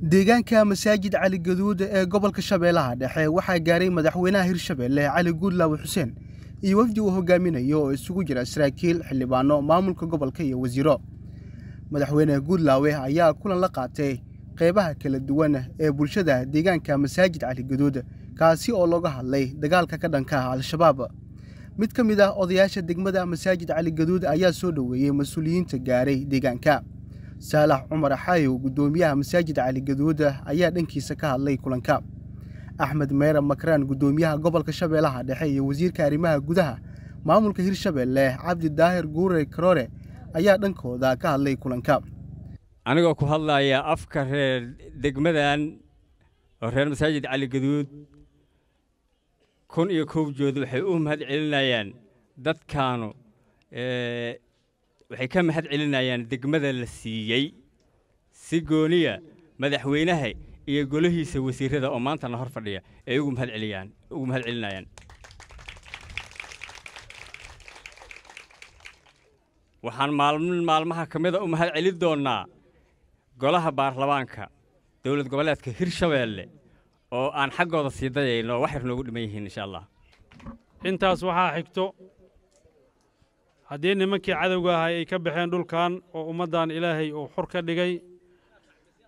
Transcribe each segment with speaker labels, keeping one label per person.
Speaker 1: Deegaanka masaajid Cali Gaduud ee gobolka Shabeellaha Dhexe waxaa gaaray madaxweynaha Hirshabeelle Cali Guudlaaw Xuseen iyo wafdi uu hogaaminayo oo isugu jira saraakiil, xildhibaano, maamulka gobolka iyo wasiiro Madaxweyne Guudlaawe ayaa kulan la qaatay qeybaha kala duwan ee bulshada deegaanka masaajid Cali Gaduud kaasi oo looga hadlay dagaalka ka dhanka Al-shabaab mid ka mid ah odayaasha degmada masaajid Cali Gaduud ayaa soo dhoweeyey mas-uuliyiinta gaaray deegaanka saalax cumar xaayow guddoomiyaha masaajid cali gadooda ayaa dhankiisa ka hadlay kulanka axmed meera makraan guddoomiyaha gobolka shabeellaha dhexe iyo wasiirka arrimaha gudaha maamulka hirshabeelle cabdi daahir guure karoore ayaa dhankooda ka hadlay kulanka
Speaker 2: anigoo ku hadlaya afka reer degmadan oo reer masaajid cali gaduud kun iyo kow jooda waxay u mahad celinayaan dadkaanu waxay ka mahad celinayaan degmada la siiyey si gooniya madaxweynaha iyo golahiisa wasiirada oo maantana hor fadhiya ay ugu mahadceliyaan ugu mahad celinayaan waxaan maalmin maalmaha ka mida u mahad celin doonnaa golaha baarlamaanka dowlad goboleedka hirshabeelle oo aan xaggooda sii dayayno waxay noogu dhiman yihiin insha allah
Speaker 3: intaas waxaa xigto haddii nimankii cadowga ahaa ay ka baxeen dhulkan oo ummaddan ilaahay uu xur ka dhigay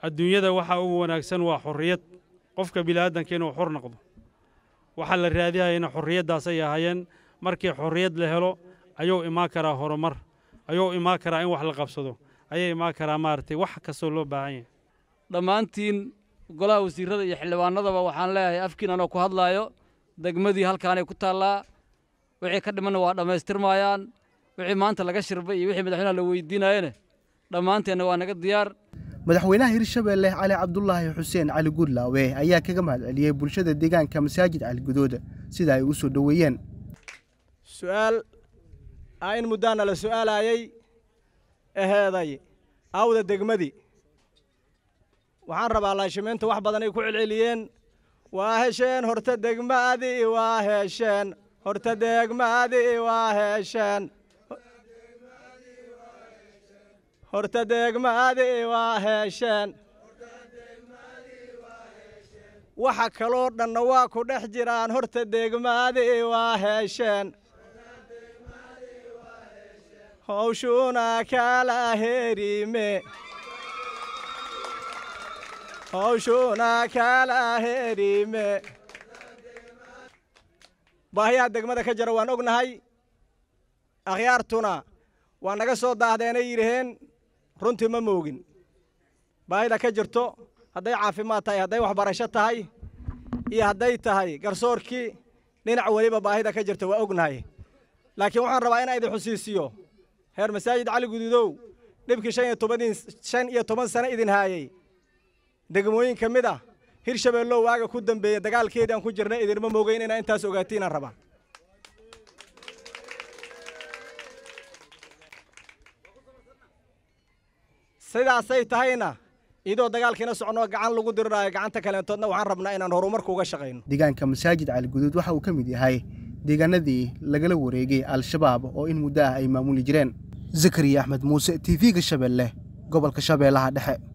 Speaker 3: adduunyada waxaa ugu wanaagsan waa xorriyad qofka bini'aadanka inuu xor noqdo waxaa la raadihayana ay ahaayeen markii xorriyad la helo ayuu imaan karaa horumar ayuu imaan karaa in wax la qabsado ayay imaan karaa maaragtay wax kastoo loo baahan yahay dhammaantiin golaha wasiirrada iyo xildhibaanadaba waxaan leeyahay afkiin anoo ku hadlaayo degmadii halkaanay ku taallaa wixii ka dhimanna waa dhammaystirmaayaan wixii maanta laga shirbay iyo wixii madaxweynaha la weydiinayene dhammaanteenna waa naga diyaar
Speaker 1: madaxweynaha hirshabeelle cali cabdulaahi xuseen cali gudlaawe ayaa kaga mahadceliyey bulshada deegaanka masaajid caligudooda sida ay u soo dhoweeyeen
Speaker 4: su'aal ah in muddaana la su'aalaayey aheeday awda degmadii waxaan rabaa laashimiintu wax badan ay ku celceliyeen waa hesheen horta degmaadii waa hesheen horta degmaadii waa hesheen horta deegmaadii waa heesheen waxa kaloo dhanna waa ku dhex jiraan horta deegmaadii waa heesheen howshuuna kaala herime howshuuna kaala herime baahiyaha degmada ka jira waan ognahay akhyaartuna waa naga soo daahdeenay yidhaheen runtii ma moogin baahida ka jirto hadday caafimaad tahay hadday waxbarasho tahay iyo hadday tahay garsoorkii dhinac weliba baahida ka jirta waa ognahay laakiin waxaan rabaa inaan idin xusiisiyo heer masaajid cali guduudow dhibkii shan iyo toban sane idin haayey degmooyin ka mid ah hir shabeello waaga ku dembeeya dagaalkeedii aan ku jirnay idinma moogeyn inaa intaas ogaatiinaan rabaa sidaasay tahayna iyadoo dagaalkiina socnoo gacan lagu dirirayo gacanta kaleentoodna waxaan rabnaa inaan horumarka uga shaqayno
Speaker 1: deegaanka masaajid caligaduud waxa uu ka mid yahay deegaanadii lagala wareegay al-shabaab oo in muddo ah ay maamuli jireen zakariya
Speaker 3: axmed muuse t v-ga shabeelle gobolka shabeellaha dhexe